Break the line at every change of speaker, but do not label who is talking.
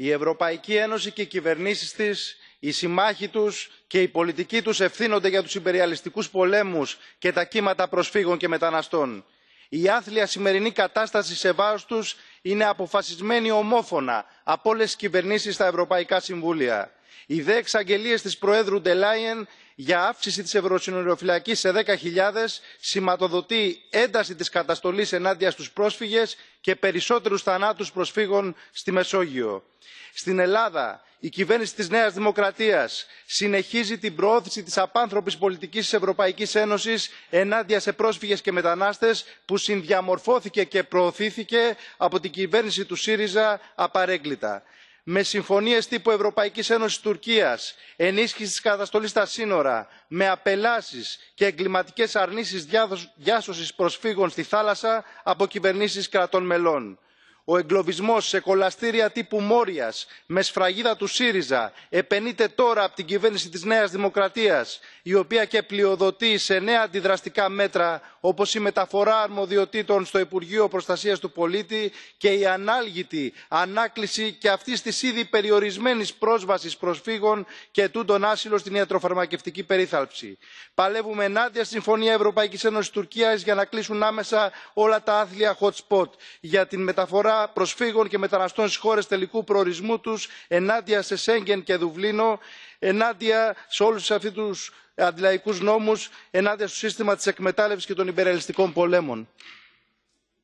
η ευρωπαϊκή ένωση και οι κυβερνήσεις της οι συμμάχοι τους και οι πολιτικοί τους ευθύνονται για τους υπεριαλιστικούς πολέμους και τα κύματα προσφύγων και μεταναστών. η άθλια σημερινή κατάσταση σε βάρος τους είναι αποφασισμένη ομόφωνα από όλες τις κυβερνήσεις στα ευρωπαϊκά συμβούλια οι δε εξαγγελίες της προέδρου Λάιεν για αύξηση της ευρωσυνοριοφυλακή σε δέκα σηματοδοτεί ένταση της καταστολής ενάντια στους πρόσφυγες και περισσότερους θανάτους προσφύγων στη μεσόγειο. στην ελλάδα η κυβέρνηση της νέας δημοκρατίας συνεχίζει την προώθηση της απάνθρωπης πολιτικής της ευρωπαϊκής ένωσης ενάντια σε πρόσφυγες και μετανάστες που συνδιαμορφώθηκε και προωθήθηκε από την κυβέρνηση του σύριζα απαρέγκλιτα με συμφωνίες τύπου ευρωπαϊκής ένωσης τουρκίας ενίσχυσης της καταστολής στα σύνορα με απελάσεις και εγκληματικές αρνήσεις διάσωσης προσφύγων στη θάλασσα από κυβερνήσεις κρατών μελών ο εγκλωβισμός σε κολαστήρια τύπου μόριας με σφραγίδα του σύριζα επενείται τώρα από την κυβέρνηση της νέας δημοκρατίας η οποία και πλειοδοτεί σε νέα αντιδραστικά μέτρα όπως η μεταφορά αρμοδιοτήτων στο υπουργείο προστασίας του πολίτη και η ανάλγητη ανάκληση και αυτή της ήδη περιορισμένης πρόσβασης προσφύγων και τούτων άσυλο στην ιατροφαρμακευτική περίθαλψη. παλεύουμε ενάντια συμφωνία ευρωπαϊκής ένωσης τουρκίας για να κλείσουν άμεσα όλα τα άθλια hot spot για την μεταφορά προσφύγων και μεταναστών στις χώρες τελικού προορισμού τους ενάντια σε σέγγεν και δουβλίνο ενάντια σε όλους αυτούς τους αντιλαϊκούς νόμους ενάντια στο σύστημα της εκμετάλλευσης και των υπεριαλιστικών πολέμων.